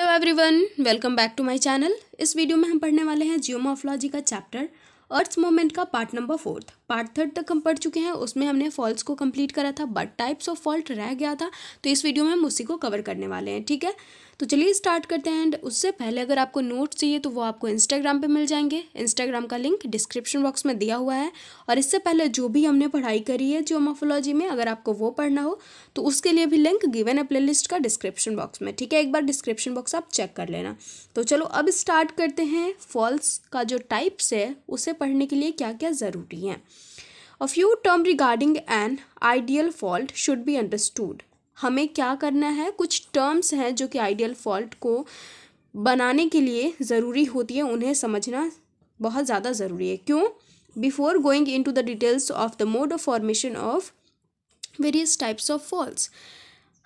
hello everyone welcome back to my channel इस वीडियो में हम पढ़ने वाले हैं जियोमोफोलॉजी का चैप्टर अर्थ मोमेंट का part number fourth part third तक हम पढ़ चुके हैं उसमें हमने फॉल्ट को कंप्लीट करा था बट टाइप्स ऑफ फॉल्ट रह गया था तो इस वीडियो में हम उसी को कवर करने वाले हैं ठीक है तो चलिए स्टार्ट करते हैं एंड उससे पहले अगर आपको नोट चाहिए तो वो आपको इंस्टाग्राम पे मिल जाएंगे इंस्टाग्राम का लिंक डिस्क्रिप्शन बॉक्स में दिया हुआ है और इससे पहले जो भी हमने पढ़ाई करी है जियोमोफोलॉजी में अगर आपको वो पढ़ना हो तो उसके लिए भी लिंक गिवन है प्ले का डिस्क्रिप्शन बॉक्स में ठीक है एक बार डिस्क्रिप्शन बॉक्स आप चेक कर लेना तो चलो अब स्टार्ट करते हैं फॉल्स का जो टाइप्स है उसे पढ़ने के लिए क्या क्या ज़रूरी है a few term regarding an ideal fault should be understood हमें क्या करना है कुछ टर्म्स हैं जो कि आइडियल फॉल्ट को बनाने के लिए ज़रूरी होती है उन्हें समझना बहुत ज़्यादा ज़रूरी है क्यों before going into the details of the mode of formation of various types of fault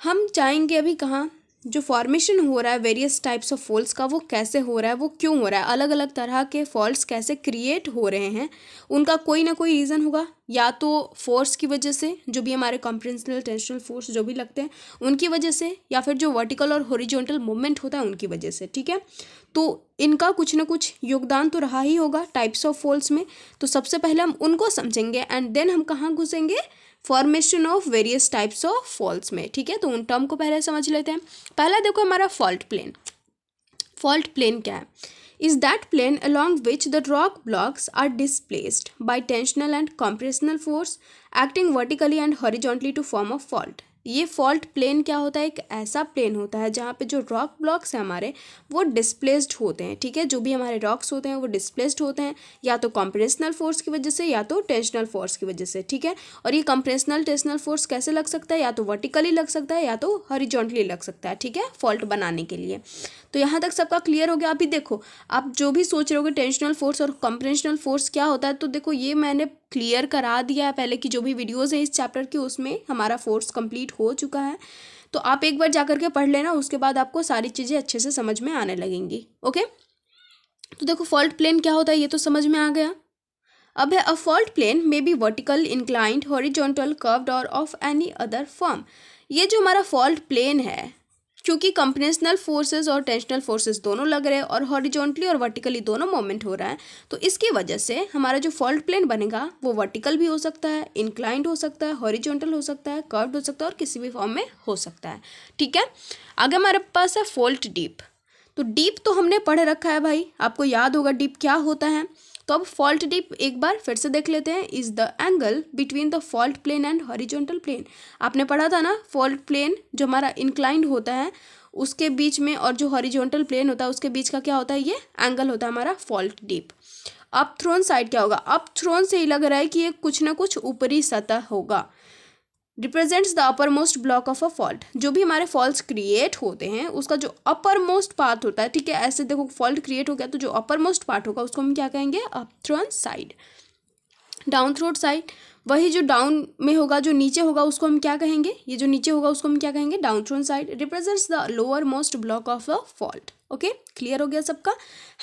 हम जाएंगे अभी कहाँ जो फॉर्मेशन हो रहा है वेरियस टाइप्स ऑफ फॉल्ट्स का वो कैसे हो रहा है वो क्यों हो रहा है अलग अलग तरह के फॉल्ट्स कैसे क्रिएट हो रहे हैं उनका कोई ना कोई रीज़न होगा या तो फोर्स की वजह से जो भी हमारे कॉम्प्रेंशनल टेंशनल फोर्स जो भी लगते हैं उनकी वजह से या फिर जो वर्टिकल और होरिजोनटल मूवमेंट होता है उनकी वजह से ठीक है तो इनका कुछ ना कुछ योगदान तो रहा ही होगा टाइप्स ऑफ फॉल्ट्स में तो सबसे पहले हम उनको समझेंगे एंड देन हम कहाँ घुसेंगे formation of various types of fault में ठीक है तो उन टर्म को पहले समझ लेते हैं पहला देखो हमारा फॉल्ट प्लेन फॉल्ट प्लेन क्या है is that plane along which the rock blocks are displaced by tensional and compressional force acting vertically and horizontally to form a fault ये फॉल्ट प्लेन क्या होता है एक ऐसा प्लेन होता है जहाँ पे जो रॉक ब्लॉक्स हैं हमारे वो डिस्प्लेस्ड होते हैं ठीक है जो भी हमारे रॉक्स होते हैं वो डिस्प्लेस्ड होते हैं या तो कॉम्प्रेशनल फोर्स की वजह से या तो टेंशनल फोर्स की वजह से ठीक है और ये कंप्रेशनल टेंशनल फोर्स कैसे लग सकता है या तो वर्टिकली लग सकता है या तो हॉरिजॉन्टली लग सकता है ठीक है फॉल्ट बनाने के लिए तो यहाँ तक सबका क्लियर हो गया अभी देखो आप जो भी सोच रहे हो टेंशनल फोर्स और कंप्रेशनल फोर्स क्या होता है तो देखो ये मैंने क्लियर करा दिया है पहले की जो भी वीडियोज़ हैं इस चैप्टर की उसमें हमारा फोर्स कंप्लीट हो चुका है तो आप एक बार जा करके पढ़ लेना उसके बाद आपको सारी चीज़ें अच्छे से समझ में आने लगेंगी ओके तो देखो फॉल्ट प्लेन क्या होता है ये तो समझ में आ गया अब है a fault plane may be vertical inclined horizontal curved और ऑफ एनी अदर फॉर्म ये जो हमारा फॉल्ट प्लेन है क्योंकि कंपनेशनल फोर्सेस और टेंशनल फोर्सेस दोनों लग रहे हैं और हॉरिजॉन्टली और वर्टिकली दोनों मोमेंट हो रहा है तो इसकी वजह से हमारा जो फॉल्ट प्लेन बनेगा वो वर्टिकल भी हो सकता है इंक्लाइंड हो सकता है हॉरिजॉन्टल हो सकता है कर्व्ड हो सकता है और किसी भी फॉर्म में हो सकता है ठीक है अगर हमारे पास है फॉल्ट डीप तो डीप तो हमने पढ़ रखा है भाई आपको याद होगा डीप क्या होता है तो अब फॉल्ट डिप एक बार फिर से देख लेते हैं is the angle between the fault plane and horizontal plane आपने पढ़ा था ना फॉल्ट प्लेन जो हमारा इंक्लाइंड होता है उसके बीच में और जो हॉरिजॉन्टल प्लेन होता है उसके बीच का क्या होता है ये एंगल होता है हमारा fault dip up thrown side क्या होगा अप थ्रोन से ही लग रहा है कि ये कुछ ना कुछ ऊपरी सतह होगा represents the uppermost block of a fault जो भी हमारे फॉल्ट क्रिएट होते हैं उसका जो अपर मोस्ट पार्ट होता है ठीक है ऐसे देखो फॉल्ट क्रिएट हो गया तो जो अपर मोस्ट पार्ट होगा उसको हम क्या कहेंगे up thrown side down thrown side वही जो डाउन में होगा जो नीचे होगा उसको हम क्या कहेंगे ये जो नीचे होगा उसको हम क्या कहेंगे down thrown side represents the lowermost block of the fault okay clear हो गया सबका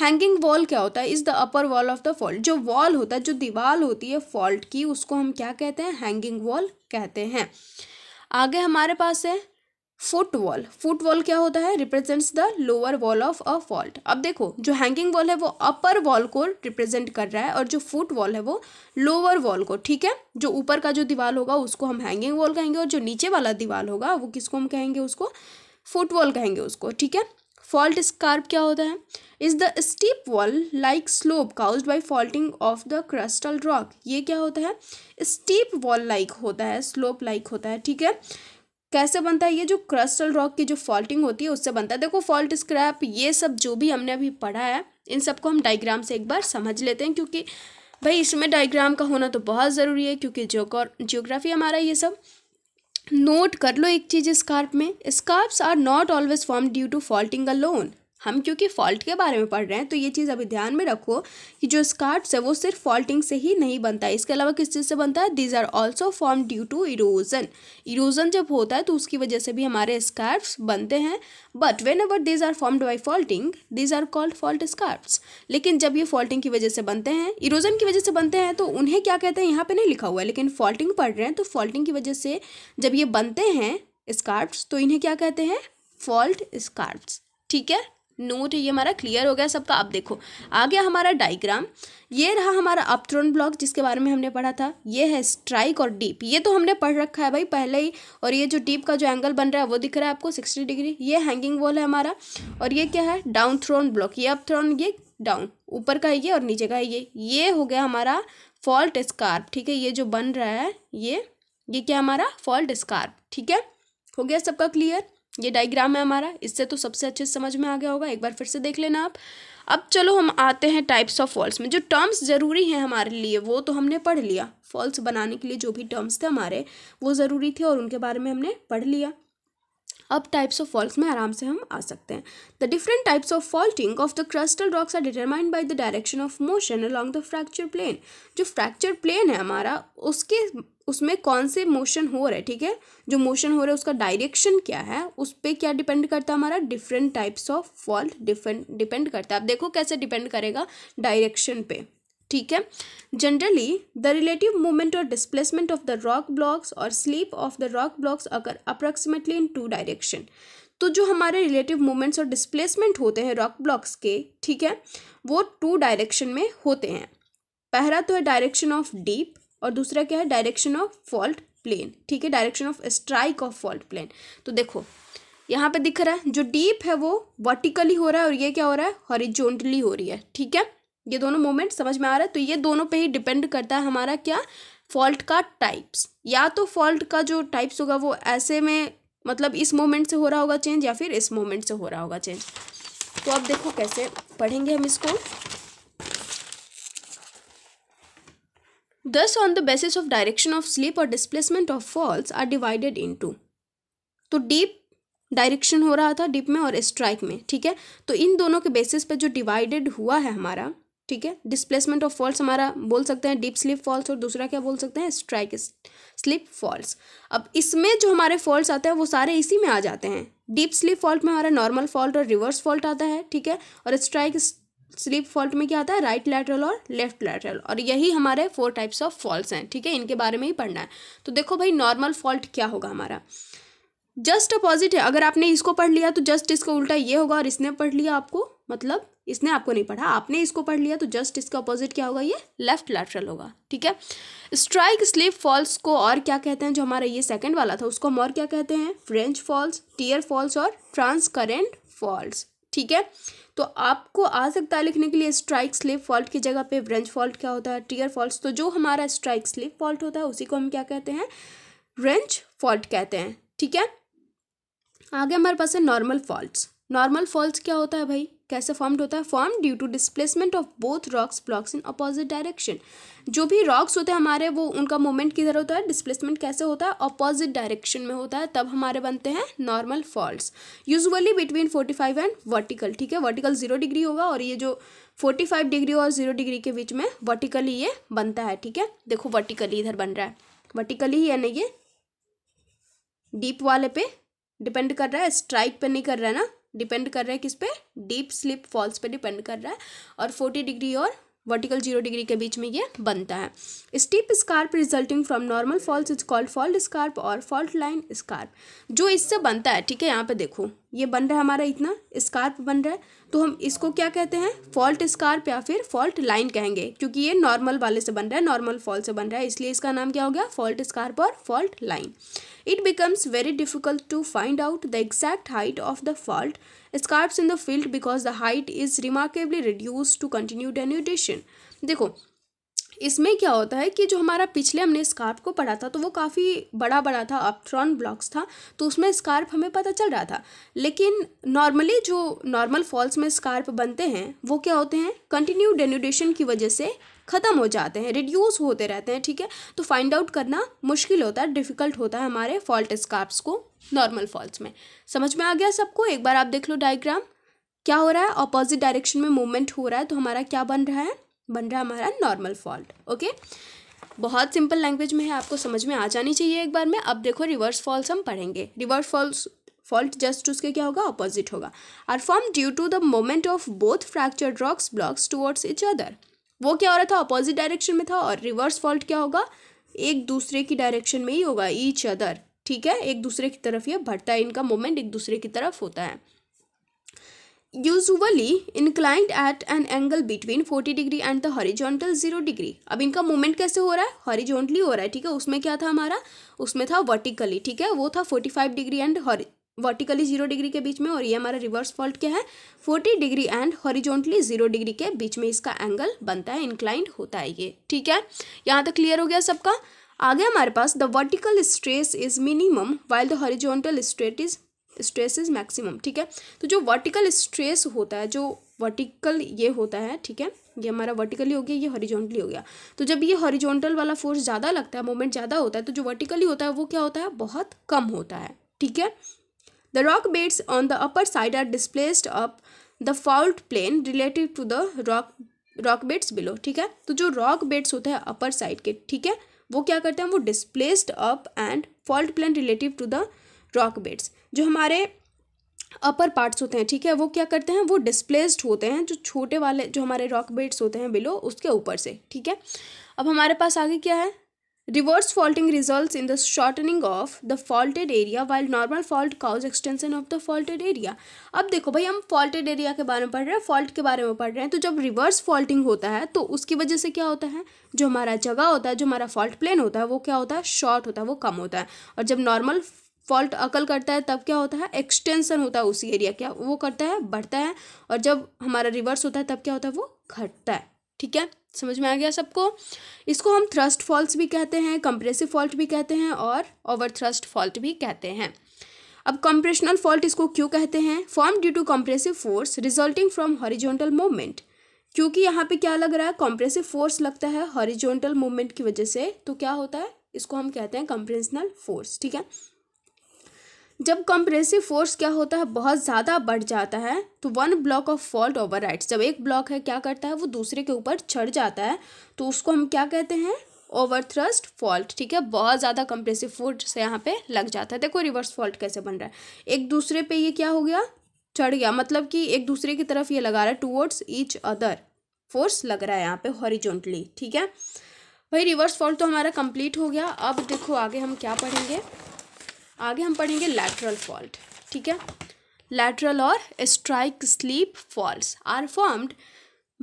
हैंगिंग वॉल क्या होता है is the upper wall of the fault जो वॉल होता है जो दीवार होती है फॉल्ट की उसको हम क्या कहते हैं हैंगिंग वॉल कहते हैं आगे हमारे पास है फुट वॉल फुट वॉल क्या होता है represents the lower wall of a fault अब देखो जो हैंगिंग वॉल है वो अपर वॉल को रिप्रेजेंट कर रहा है और जो फुट वॉल है वो लोअर वॉल को ठीक है जो ऊपर का जो दीवार होगा उसको हम हैंगिंग वॉल कहेंगे और जो नीचे वाला दीवार होगा वो किसको हम कहेंगे उसको फुट वॉल कहेंगे उसको ठीक है फॉल्ट स्कार्प क्या होता है is the steep wall like slope caused by faulting of the crustal rock ये क्या होता है स्टीप वॉल लाइक होता है स्लोप लाइक होता है ठीक है कैसे बनता है ये जो क्रस्टल रॉक की जो फॉल्टिंग होती है उससे बनता है देखो फॉल्ट स्क्रैप ये सब जो भी हमने अभी पढ़ा है इन सबको हम डाइग्राम से एक बार समझ लेते हैं क्योंकि भाई इसमें डाइग्राम का होना तो बहुत ज़रूरी है क्योंकि जियोग्राफी हमारा ये सब नोट कर लो एक चीज़ स्कार्प में scarps are not always form due to faulting alone हम क्योंकि फॉल्ट के बारे में पढ़ रहे हैं तो ये चीज़ अभी ध्यान में रखो कि जो स्कार्ट्स है वो सिर्फ फॉल्टिंग से ही नहीं बनता है इसके अलावा किस चीज़ से बनता है these are also form due to erosion erosion जब होता है तो उसकी वजह से भी हमारे स्कार्फ्स बनते हैं but whenever these are formed by faulting these are called fault scarps लेकिन जब ये फॉल्टिंग की वजह से बनते हैं इरोजन की वजह से बनते हैं तो उन्हें क्या कहते हैं यहाँ पर नहीं लिखा हुआ है लेकिन फॉल्टिंग पढ़ रहे हैं तो फॉल्टिंग की वजह से जब ये बनते हैं स्कार्फ्स तो इन्हें क्या कहते हैं फॉल्ट स्कार्फ्स ठीक है नोट तो है ये हमारा क्लियर हो गया सबका अब देखो आ गया हमारा डायग्राम ये रहा हमारा अपथ्रोन ब्लॉक जिसके बारे में हमने पढ़ा था ये है स्ट्राइक और डीप ये तो हमने पढ़ रखा है भाई पहले ही और ये जो डीप का जो एंगल बन रहा है वो दिख रहा है आपको सिक्सटी डिग्री ये हैंगिंग वॉल है हमारा और ये क्या है डाउन थ्रोन ब्लॉक ये अप थ्रोन ये डाउन ऊपर का है ये और नीचे का है ये ये हो गया हमारा फॉल्ट स्कार्प ठीक है ये जो बन रहा है ये ये क्या हमारा फॉल्ट स्कार्प ठीक है हो गया सबका क्लियर ये डायग्राम है हमारा इससे तो सबसे अच्छे समझ में आ गया होगा एक बार फिर से देख लेना आप अब चलो हम आते हैं टाइप्स ऑफ फॉल्स में जो टर्म्स ज़रूरी हैं हमारे लिए वो तो हमने पढ़ लिया फॉल्स बनाने के लिए जो भी टर्म्स थे हमारे वो ज़रूरी थे और उनके बारे में हमने पढ़ लिया अब टाइप्स ऑफ फॉल्ट में आराम से हम आ सकते हैं the different types of faulting of the crustal rocks are determined by the direction of motion along the fracture plane जो फ्रैक्चर प्लेन है हमारा उसके उसमें कौन से मोशन हो रहे हैं ठीक है जो मोशन हो रहा है उसका डायरेक्शन क्या है उस पर क्या डिपेंड करता है हमारा different types of fault depend depend करता है आप देखो कैसे डिपेंड करेगा डायरेक्शन पे ठीक है जनरली द रिलेटिव मूवमेंट और displacement of the rock blocks और slip of the rock blocks अगर अप्रॉक्सीमेटली इन टू डायरेक्शन तो जो हमारे रिलेटिव मूवमेंट्स और डिस्प्लेसमेंट होते हैं रॉक ब्लॉक्स के ठीक है वो टू डायरेक्शन में होते हैं पहला तो है डायरेक्शन ऑफ डीप और दूसरा क्या है डायरेक्शन ऑफ फॉल्ट प्लेन ठीक है direction of strike of fault plane तो देखो यहाँ पे दिख रहा है जो डीप है वो वर्टिकली हो रहा है और ये क्या हो रहा है हॉरिजोंटली हो रही है ठीक है ये दोनों मोमेंट समझ में आ रहा है तो ये दोनों पे ही डिपेंड करता है हमारा क्या फॉल्ट का टाइप्स या तो फॉल्ट का जो टाइप्स होगा वो ऐसे में मतलब इस मोमेंट से हो रहा होगा चेंज या फिर इस मोमेंट से हो रहा होगा चेंज तो अब देखो कैसे पढ़ेंगे हम इसको thus on the basis of direction of slip और displacement of faults are divided into तो डीप डायरेक्शन हो रहा था डिप में और स्ट्राइक में ठीक है तो इन दोनों के बेसिस पे जो डिवाइडेड हुआ है हमारा ठीक है डिस्प्लेसमेंट ऑफ फॉल्स हमारा बोल सकते हैं डीप स्लिप फॉल्स और दूसरा क्या बोल सकते हैं स्ट्राइक स्लिप फॉल्स अब इसमें जो हमारे फॉल्ट आते हैं वो सारे इसी में आ जाते हैं डीप स्लिप फॉल्ट में हमारा नॉर्मल फॉल्ट और रिवर्स फॉल्ट आता है ठीक है और स्ट्राइक स्लिप फॉल्ट में क्या आता है राइट लैटरल और लेफ्ट लैटरल और यही हमारे फोर टाइप्स ऑफ फॉल्ट हैं ठीक है इनके बारे में ही पढ़ना है तो देखो भाई नॉर्मल फॉल्ट क्या होगा हमारा जस्ट अपोजिट है अगर आपने इसको पढ़ लिया तो जस्ट इसको उल्टा ये होगा और इसने पढ़ लिया आपको मतलब इसने आपको नहीं पढ़ा आपने इसको पढ़ लिया तो जस्ट इसका अपोजिट क्या होगा ये लेफ्ट लैटरल होगा ठीक है स्ट्राइक स्लिप फॉल्स को और क्या कहते हैं जो हमारा ये सेकंड वाला था उसको हम और क्या कहते हैं फ्रेंच फॉल्स टीयर फॉल्स और ट्रांसकरेंट फॉल्स ठीक है तो आपको आ सकता है लिखने के लिए स्ट्राइक स्लिप फॉल्ट की जगह पे ब्रेंच फॉल्ट क्या होता है टीयर फॉल्ट तो जो हमारा स्ट्राइक स्लिप फॉल्ट होता है उसी को हम क्या कहते हैं रेंच फॉल्ट कहते हैं ठीक है आगे हमारे पास है नॉर्मल फॉल्ट नॉर्मल फॉल्ट क्या होता है भाई कैसे फॉर्म्ड होता है form due to displacement of both rocks blocks in opposite direction जो भी रॉक्स होते हैं हमारे वो उनका मोमेंट किधर होता है डिस्प्लेसमेंट कैसे होता है अपोजिट डायरेक्शन में होता है तब हमारे बनते हैं normal fault usually between forty five and vertical ठीक है वर्टिकल जीरो डिग्री होगा और ये जो फोर्टी फाइव डिग्री और जीरो डिग्री के बीच में वर्टिकली ये बनता है ठीक है देखो वर्टिकली इधर बन रहा है वर्टिकली ही ना ये डीप वाले पे डिपेंड कर रहा है स्ट्राइक पे नहीं कर रहा है ना डिपेंड कर रहा है किस पे डीप स्लिप फॉल्स पे डिपेंड कर रहा है और फोर्टी डिग्री और वर्टिकल जीरो डिग्री के बीच में ये बनता है steep scarp resulting from normal faults is called fault scarp और फॉल्ट लाइन स्कार्प जो इससे बनता है ठीक है यहाँ पे देखो ये बन रहा है हमारा इतना स्कार्प बन रहा है तो हम इसको क्या कहते हैं फॉल्ट स्कार्प या फिर फॉल्ट लाइन कहेंगे क्योंकि ये नॉर्मल वाले से बन रहा है नॉर्मल फॉल से बन रहा है इसलिए इसका नाम क्या हो गया फॉल्ट स्कार्प और fault line it becomes very difficult to find out the exact height of the fault scarps in the field because the height is remarkably reduce to continue denudation देखो इसमें क्या होता है कि जो हमारा पिछले हमने स्कार्प को पढ़ा था तो वो काफ़ी बड़ा बड़ा था अपट्रॉन ब्लॉक्स था तो उसमें स्कार्प हमें पता चल रहा था लेकिन नॉर्मली जो नॉर्मल फॉल्स में स्कार्प बनते हैं वो क्या होते हैं कंटिन्यू डेन्यूडेशन की वजह से ख़त्म हो जाते हैं रिड्यूस होते रहते हैं ठीक है तो फाइंड आउट करना मुश्किल होता है डिफ़िकल्ट होता है हमारे फॉल्ट स्कार्प्स को नॉर्मल फॉल्ट्स में समझ में आ गया सबको एक बार आप देख लो डायग्राम क्या हो रहा है अपोजिट डायरेक्शन में मूवमेंट हो रहा है तो हमारा क्या बन रहा है बन रहा हमारा नॉर्मल फॉल्ट ओके बहुत सिंपल लैंग्वेज में है आपको समझ में आ जानी चाहिए एक बार में अब देखो रिवर्स फॉल्ट हम पढ़ेंगे रिवर्स फॉल्स फॉल्ट जस्ट उसके क्या होगा अपोजिट होगा are form due to the moment of both fracture rocks blocks towards each other वो क्या हो रहा था अपोजिट डायरेक्शन में था और रिवर्स फॉल्ट क्या होगा एक दूसरे की डायरेक्शन में ही होगा ईच अदर ठीक है एक दूसरे की तरफ ये बढ़ता है इनका मोमेंट एक दूसरे की तरफ होता है usually inclined at an angle between forty degree and the horizontal zero degree अब इनका मूवमेंट कैसे हो रहा है हॉरिजॉन्टली हो रहा है ठीक है उसमें क्या था हमारा उसमें था वर्टिकली ठीक है वो था forty five degree and vertically zero degree के बीच में और ये हमारा रिवर्स फॉल्ट क्या है forty degree and horizontally zero degree के बीच में इसका एंगल बनता है इंक्लाइंड होता है ये ठीक है यहाँ तक क्लियर हो गया सबका आगे हमारे पास the vertical stress is minimum while the horizontal straight is stress is maximum ठीक है तो जो वर्टिकल स्ट्रेस होता है जो वर्टिकल ये होता है ठीक है ये हमारा वर्टिकली हो गया ये हॉरिजॉन्टली हो गया तो जब ये हॉरिजॉन्टल वाला फोर्स ज़्यादा लगता है मोमेंट ज़्यादा होता है तो जो वर्टिकली होता है वो क्या होता है बहुत कम होता है ठीक है the rock beds on the upper side are displaced up the fault plane relative to the rock rock beds below ठीक है तो जो रॉक बेड्स होते हैं अपर साइड के ठीक है वो क्या करते हैं वो displaced up and fault plane relative to the rock beds जो हमारे अपर पार्ट्स होते हैं ठीक है वो क्या करते हैं वो डिस्प्लेस्ड होते हैं जो छोटे वाले जो हमारे रॉक बेड्स होते हैं बिलो उसके ऊपर से ठीक है अब हमारे पास आगे क्या है reverse faulting result in the shortening of the faulted area while normal fault cause extension of the faulted area अब देखो भाई हम फॉल्टेड एरिया के बारे में पढ़ रहे हैं फॉल्ट के बारे में पढ़ रहे हैं तो जब रिवर्स फॉल्टिंग होता है तो उसकी वजह से क्या होता है जो हमारा जगह होता है जो हमारा फॉल्ट प्लेन होता है वो क्या होता है शॉर्ट होता है वो कम होता है और जब नॉर्मल फॉल्ट अकल करता है तब क्या होता है एक्सटेंशन होता है उसी एरिया क्या वो करता है बढ़ता है और जब हमारा रिवर्स होता है तब क्या होता है वो घटता है ठीक है समझ में आ गया सबको इसको हम थ्रस्ट फॉल्ट भी कहते हैं कंप्रेसिव फॉल्ट भी कहते हैं और ओवर थ्रस्ट फॉल्ट भी कहते हैं अब कंप्रेशनल फॉल्ट इसको क्यों कहते हैं form due to compressive force resulting from horizontal movement क्योंकि यहाँ पे क्या लग रहा है कंप्रेसिव फोर्स लगता है हॉरिजॉन्टल मूवमेंट की वजह से तो क्या होता है इसको हम कहते हैं कंप्रेशनल फोर्स ठीक है जब कंप्रेसिव फोर्स क्या होता है बहुत ज़्यादा बढ़ जाता है तो one block of fault over जब एक ब्लॉक है क्या करता है वो दूसरे के ऊपर चढ़ जाता है तो उसको हम क्या कहते हैं ओवर थ्रस्ट फॉल्ट ठीक है बहुत ज़्यादा कंप्रेसिव फोर्स यहाँ पे लग जाता है देखो रिवर्स फॉल्ट कैसे बन रहा है एक दूसरे पे ये क्या हो गया चढ़ गया मतलब कि एक दूसरे की तरफ ये लगा रहा है टूवर्ड्स ईच अदर फोर्स लग रहा है यहाँ पे हॉरिजॉन्टली ठीक है भाई रिवर्स फॉल्ट तो हमारा कंप्लीट हो गया अब देखो आगे हम क्या पढ़ेंगे आगे हम पढ़ेंगे लैटरल फॉल्ट ठीक है लैटरल और strike slip fault are formed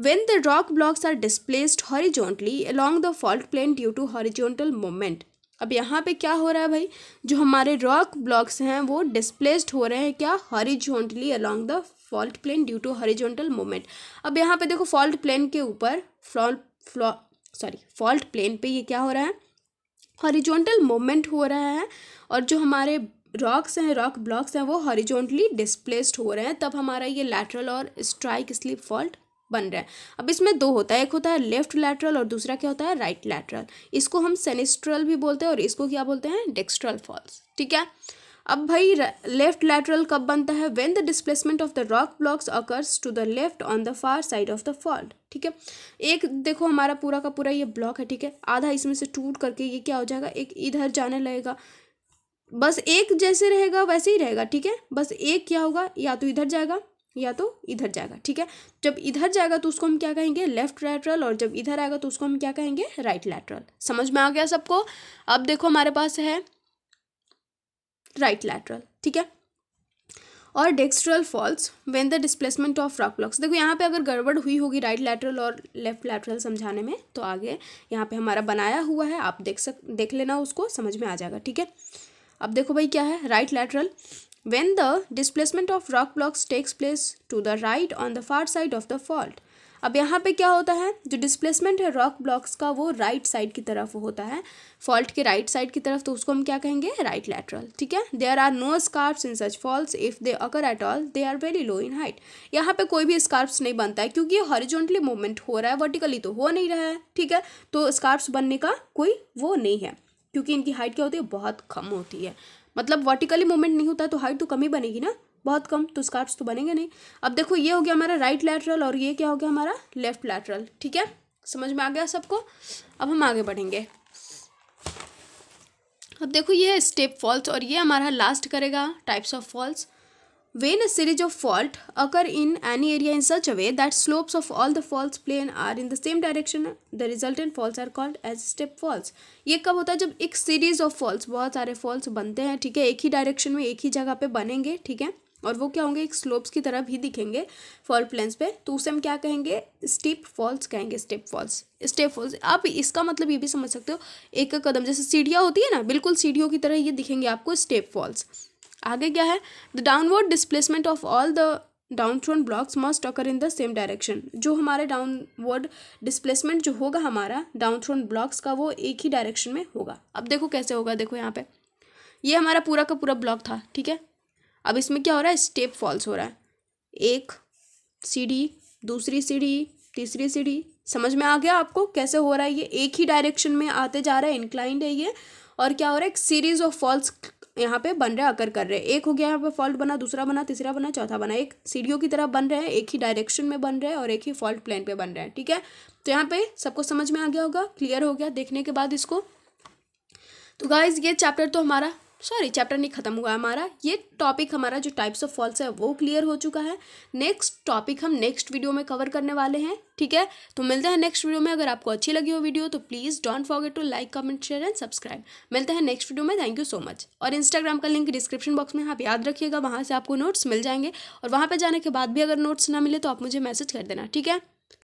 when the rock blocks are displaced horizontally along the fault plane due to horizontal moment अब यहाँ पे क्या हो रहा है भाई जो हमारे रॉक ब्लॉक्स हैं वो डिस्प्लेस्ड हो रहे हैं क्या horizontally along the fault plane due to horizontal moment अब यहाँ पे देखो फॉल्ट प्लेन के ऊपर सॉरी फॉल्ट प्लेन पे ये क्या हो रहा है हॉरिजॉन्टल मोमेंट हो रहा है और जो हमारे रॉक्स हैं रॉक ब्लॉक्स हैं वो हॉरिजॉन्टली डिस्प्लेस्ड हो रहे हैं तब हमारा ये लैटरल और स्ट्राइक स्लिप फॉल्ट बन रहा है अब इसमें दो होता है एक होता है लेफ्ट लैटरल और दूसरा क्या होता है राइट right लैटरल इसको हम सेनेस्ट्रल भी बोलते हैं और इसको क्या बोलते हैं डेक्स्ट्रल फॉल्स ठीक है अब भाई लेफ्ट लैटरल कब बनता है when the displacement of the rock blocks occurs to the left on the far side of the fault ठीक है एक देखो हमारा पूरा का पूरा ये ब्लॉक है ठीक है आधा इसमें से टूट करके ये क्या हो जाएगा एक इधर जाने लगेगा बस एक जैसे रहेगा वैसे ही रहेगा ठीक है बस एक क्या होगा या तो इधर जाएगा या तो इधर जाएगा ठीक है जब इधर जाएगा तो उसको हम क्या कहेंगे लेफ्ट लैटरल और जब इधर आएगा तो उसको हम क्या कहेंगे राइट लैटरल समझ में आ गया सबको अब देखो हमारे पास है राइट लैटरल ठीक है और dextral faults when the displacement of rock blocks देखो यहाँ पे अगर गड़बड़ हुई होगी राइट लैटरल और लेफ्ट लैटरल समझाने में तो आगे यहाँ पे हमारा बनाया हुआ है आप देख सक देख लेना उसको समझ में आ जाएगा ठीक है अब देखो भाई क्या है right lateral when the displacement of rock blocks takes place to the right on the far side of the fault अब यहाँ पे क्या होता है जो डिस्प्लेसमेंट है रॉक ब्लॉक्स का वो राइट right साइड की तरफ होता है फॉल्ट के राइट right साइड की तरफ तो उसको हम क्या कहेंगे राइट लेटरल ठीक है there are no scarps in such faults if they occur at all they are very low in height यहाँ पे कोई भी स्कार्प्स नहीं बनता है क्योंकि ये हॉरिजॉन्टली मूवमेंट हो रहा है वर्टिकली तो हो नहीं रहा है ठीक है तो स्कार्फ्स बनने का कोई वो नहीं है क्योंकि इनकी हाइट क्या होती है बहुत कम होती है मतलब वर्टिकली मूवमेंट नहीं होता तो हाइट तो कम ही बनेगी ना बहुत कम तो स्कार्प्स तो बनेंगे नहीं अब देखो ये हो गया हमारा राइट लैटरल और ये क्या हो गया हमारा लेफ्ट लैटरल ठीक है समझ में आ गया सबको अब हम आगे बढ़ेंगे अब देखो ये है स्टेप फॉल्स और ये हमारा लास्ट करेगा types of faults when a series of fault occur in any area in such a that slopes of all the the plane are in the same direction the result in faults are called as step faults ये कब होता है जब एक series of false बहुत सारे false बनते हैं ठीक है एक ही डायरेक्शन में एक ही जगह पे बनेंगे ठीक है और वो क्या होंगे एक स्लोप्स की तरह भी दिखेंगे फॉल प्लेन्स पे तो उसे हम क्या कहेंगे स्टीप फॉल्स कहेंगे स्टेप फॉल्स स्टेप फॉल्स आप इसका मतलब ये भी समझ सकते हो एक कदम जैसे सीढ़ियाँ होती है ना बिल्कुल सीढ़ियों की तरह ये दिखेंगे आपको स्टेप फॉल्स आगे क्या है the downward displacement of all the down thrown blocks must occur in the same direction जो हमारे डाउनवर्ड डिस्प्लेसमेंट जो होगा हमारा डाउन थ्रोन ब्लॉक्स का वो एक ही डायरेक्शन में होगा अब देखो कैसे होगा देखो यहाँ पे ये यह हमारा पूरा का पूरा ब्लॉक था ठीक है अब इसमें क्या हो रहा है स्टेप फॉल्स हो रहा है एक सीढ़ी दूसरी सीढ़ी तीसरी सीढ़ी समझ में आ गया आपको कैसे हो रहा है ये एक ही डायरेक्शन में आते जा रहा है इंक्लाइंड है ये और क्या हो रहा है एक सीरीज ऑफ फॉल्स यहाँ पे बन रहे अकर कर रहे एक हो गया यहाँ पे फॉल्ट बना दूसरा बना तीसरा बना चौथा बना एक सीढ़ियों की तरह बन रहे हैं एक ही डायरेक्शन में बन रहे हैं और एक ही फॉल्ट प्लेन पे बन रहे हैं ठीक है तो यहाँ पे सबको समझ में आ गया होगा क्लियर हो गया देखने के बाद इसको तो गाइज ये चैप्टर तो हमारा सॉरी चैप्टर नहीं ख़त्म हुआ हमारा ये टॉपिक हमारा जो टाइप्स ऑफ फॉल्स है वो क्लियर हो चुका है नेक्स्ट टॉपिक हम नेक्स्ट वीडियो में कवर करने वाले हैं ठीक है तो मिलते हैं नेक्स्ट वीडियो में अगर आपको अच्छी लगी हो वीडियो तो please don't forget to like comment share and subscribe मिलते हैं नेक्स्ट वीडियो में थैंक यू सो मच और इंस्टाग्राम का लिंक डिस्क्रिप्शन बॉक्स में आप याद रखिएगा वहाँ से आपको नोट्स मिल जाएंगे और वहाँ पर जाने के बाद भी अगर नोट्स ना मिले तो आप मुझे मैसेज कर देना ठीक है